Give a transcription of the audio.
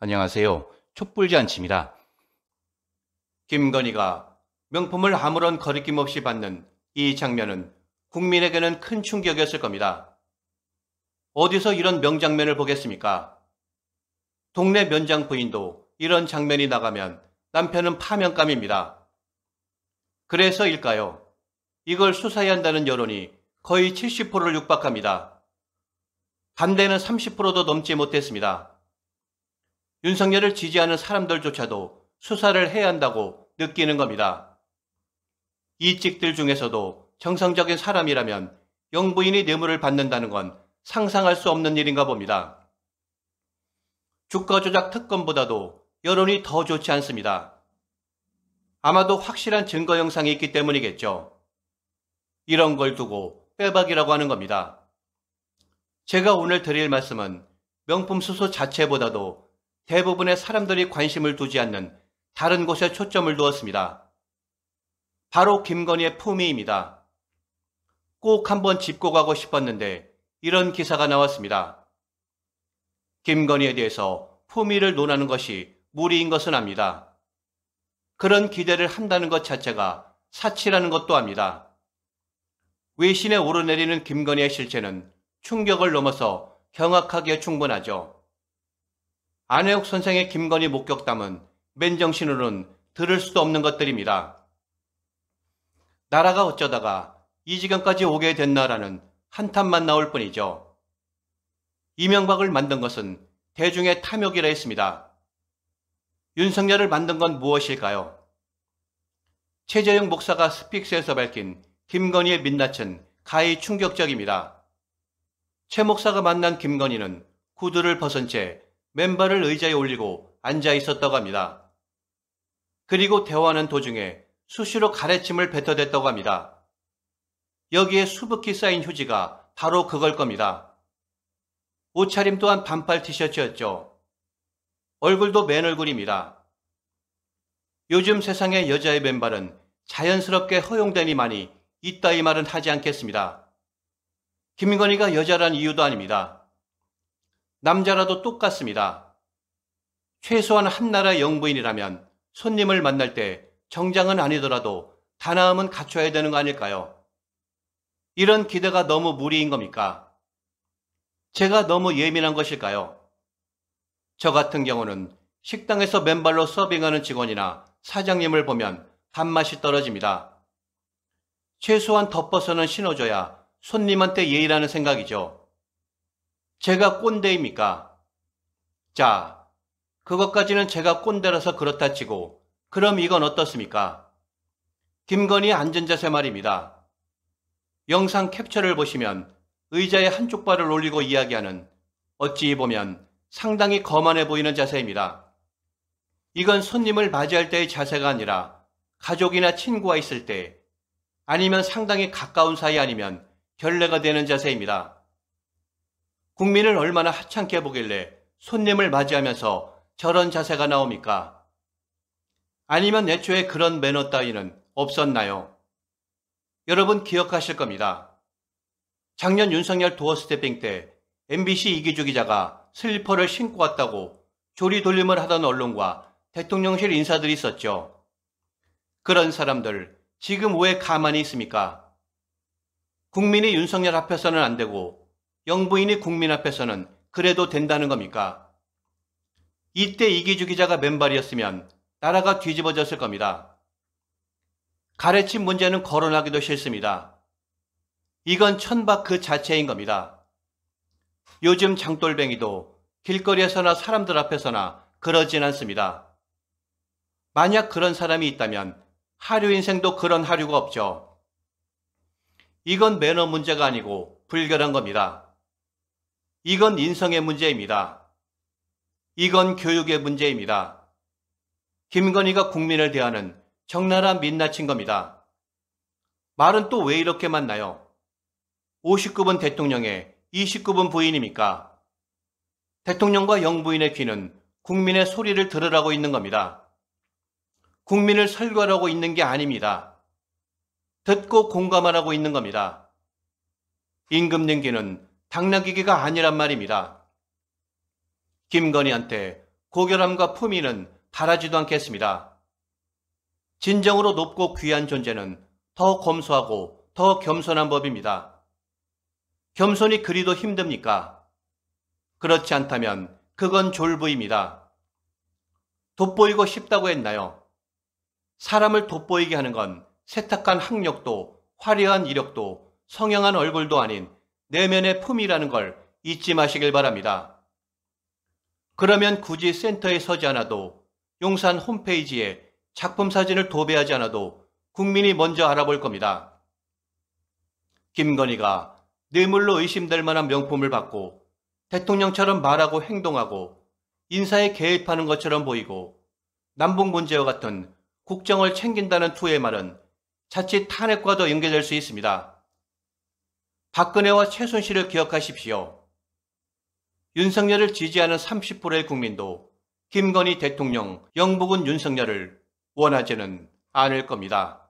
안녕하세요. 촛불잔치입니다. 김건희가 명품을 아무런 거리낌 없이 받는 이 장면은 국민에게는 큰 충격이었을 겁니다. 어디서 이런 명장면을 보겠습니까? 동네 면장 부인도 이런 장면이 나가면 남편은 파면감입니다. 그래서일까요? 이걸 수사해야 한다는 여론이 거의 70%를 육박합니다. 반대는 30%도 넘지 못했습니다. 윤석열을 지지하는 사람들조차도 수사를 해야 한다고 느끼는 겁니다. 이직들 중에서도 정상적인 사람이라면 영부인이 뇌물을 받는다는 건 상상할 수 없는 일인가 봅니다. 주가 조작 특검보다도 여론이 더 좋지 않습니다. 아마도 확실한 증거 영상이 있기 때문이겠죠. 이런 걸 두고 빼박이라고 하는 겁니다. 제가 오늘 드릴 말씀은 명품 수소 자체보다도 대부분의 사람들이 관심을 두지 않는 다른 곳에 초점을 두었습니다. 바로 김건희의 품위입니다. 꼭 한번 짚고 가고 싶었는데 이런 기사가 나왔습니다. 김건희에 대해서 품위를 논하는 것이 무리인 것은 압니다. 그런 기대를 한다는 것 자체가 사치라는 것도 압니다. 외신에 오르내리는 김건희의 실체는 충격을 넘어서 경악하기에 충분하죠. 안혜옥 선생의 김건희 목격담은 맨정신으로는 들을 수도 없는 것들입니다. 나라가 어쩌다가 이 지경까지 오게 됐나라는 한탄만 나올 뿐이죠. 이명박을 만든 것은 대중의 탐욕이라 했습니다. 윤석열을 만든 건 무엇일까요? 최재형 목사가 스픽스에서 밝힌 김건희의 민낯은 가히 충격적입니다. 최 목사가 만난 김건희는 구두를 벗은 채 맨발을 의자에 올리고 앉아 있었다고 합니다. 그리고 대화하는 도중에 수시로 가래침을 뱉어댔다고 합니다. 여기에 수북히 쌓인 휴지가 바로 그걸 겁니다. 옷차림 또한 반팔 티셔츠였죠. 얼굴도 맨 얼굴입니다. 요즘 세상의 여자의 맨발은 자연스럽게 허용되니 많이 있다 이 말은 하지 않겠습니다. 김건희가 여자란 이유도 아닙니다. 남자라도 똑같습니다. 최소한 한나라 영부인이라면 손님을 만날 때 정장은 아니더라도 단아함은 갖춰야 되는 거 아닐까요? 이런 기대가 너무 무리인 겁니까? 제가 너무 예민한 것일까요? 저 같은 경우는 식당에서 맨발로 서빙하는 직원이나 사장님을 보면 단맛이 떨어집니다. 최소한 덮어서는 신어줘야 손님한테 예의라는 생각이죠. 제가 꼰대입니까? 자, 그것까지는 제가 꼰대라서 그렇다 치고, 그럼 이건 어떻습니까? 김건희 안전 자세 말입니다. 영상 캡처를 보시면 의자의 한쪽 발을 올리고 이야기하는 어찌 보면 상당히 거만해 보이는 자세입니다. 이건 손님을 맞이할 때의 자세가 아니라 가족이나 친구와 있을 때 아니면 상당히 가까운 사이 아니면 결례가 되는 자세입니다. 국민을 얼마나 하찮게 보길래 손님을 맞이하면서 저런 자세가 나옵니까? 아니면 애초에 그런 매너 따위는 없었나요? 여러분 기억하실 겁니다. 작년 윤석열 도어 스태핑 때 MBC 이기주 기자가 슬리퍼를 신고 왔다고 조리 돌림을 하던 언론과 대통령실 인사들이 있었죠. 그런 사람들 지금 왜 가만히 있습니까? 국민이 윤석열 앞에서는 안 되고 영부인이 국민 앞에서는 그래도 된다는 겁니까? 이때 이기주 기자가 맨발이었으면 나라가 뒤집어졌을 겁니다. 가래침 문제는 거론하기도 싫습니다. 이건 천박 그 자체인 겁니다. 요즘 장돌뱅이도 길거리에서나 사람들 앞에서나 그러진 않습니다. 만약 그런 사람이 있다면 하류 인생도 그런 하류가 없죠. 이건 매너 문제가 아니고 불결한 겁니다. 이건 인성의 문제입니다. 이건 교육의 문제입니다. 김건희가 국민을 대하는 적나라 민낯인 겁니다. 말은 또 왜 이렇게 만나요? 5 9번 대통령의 2 9번 부인입니까? 대통령과 영부인의 귀는 국민의 소리를 들으라고 있는 겁니다. 국민을 설교하라고 있는 게 아닙니다. 듣고 공감하라고 있는 겁니다. 임금 연기는 당나귀개가 아니란 말입니다. 김건희한테 고결함과 품위는 바라지도 않겠습니다. 진정으로 높고 귀한 존재는 더 검소하고 더 겸손한 법입니다. 겸손이 그리도 힘듭니까? 그렇지 않다면 그건 졸부입니다. 돋보이고 싶다고 했나요? 사람을 돋보이게 하는 건 세탁한 학력도 화려한 이력도 성형한 얼굴도 아닌 내면의 품이라는 걸 잊지 마시길 바랍니다. 그러면 굳이 센터에 서지 않아도 용산 홈페이지에 작품 사진을 도배하지 않아도 국민이 먼저 알아볼 겁니다. 김건희가 뇌물로 의심될 만한 명품을 받고 대통령처럼 말하고 행동하고 인사에 개입하는 것처럼 보이고 남북 문제와 같은 국정을 챙긴다는 투의 말은 자칫 탄핵과도 연결될 수 있습니다. 박근혜와 최순실을 기억하십시오. 윤석열을 지지하는 30%의 국민도 김건희 대통령 영부군 윤석열을 원하지는 않을 겁니다.